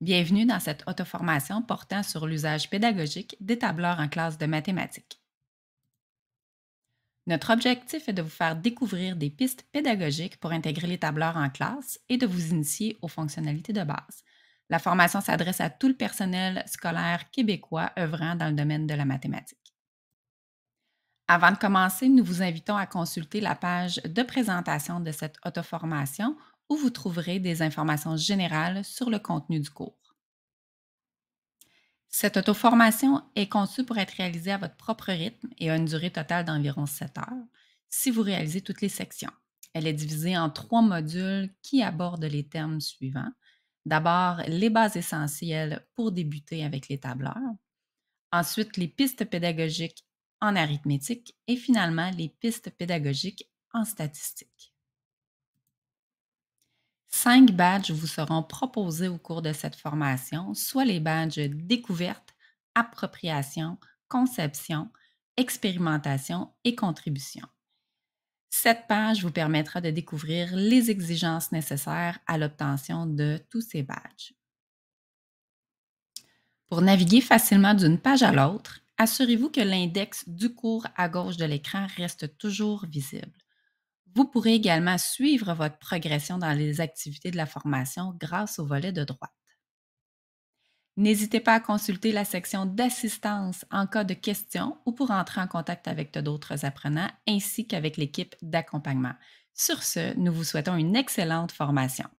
Bienvenue dans cette auto-formation portant sur l'usage pédagogique des tableurs en classe de mathématiques. Notre objectif est de vous faire découvrir des pistes pédagogiques pour intégrer les tableurs en classe et de vous initier aux fonctionnalités de base. La formation s'adresse à tout le personnel scolaire québécois œuvrant dans le domaine de la mathématique. Avant de commencer, nous vous invitons à consulter la page de présentation de cette auto-formation où vous trouverez des informations générales sur le contenu du cours. Cette auto-formation est conçue pour être réalisée à votre propre rythme et a une durée totale d'environ 7 heures si vous réalisez toutes les sections. Elle est divisée en trois modules qui abordent les thèmes suivants. D'abord, les bases essentielles pour débuter avec les tableurs. Ensuite, les pistes pédagogiques en arithmétique et finalement les pistes pédagogiques en statistique. Cinq badges vous seront proposés au cours de cette formation, soit les badges découverte, appropriation, conception, expérimentation et contribution. Cette page vous permettra de découvrir les exigences nécessaires à l'obtention de tous ces badges. Pour naviguer facilement d'une page à l'autre, Assurez-vous que l'index du cours à gauche de l'écran reste toujours visible. Vous pourrez également suivre votre progression dans les activités de la formation grâce au volet de droite. N'hésitez pas à consulter la section d'assistance en cas de questions ou pour entrer en contact avec d'autres apprenants ainsi qu'avec l'équipe d'accompagnement. Sur ce, nous vous souhaitons une excellente formation.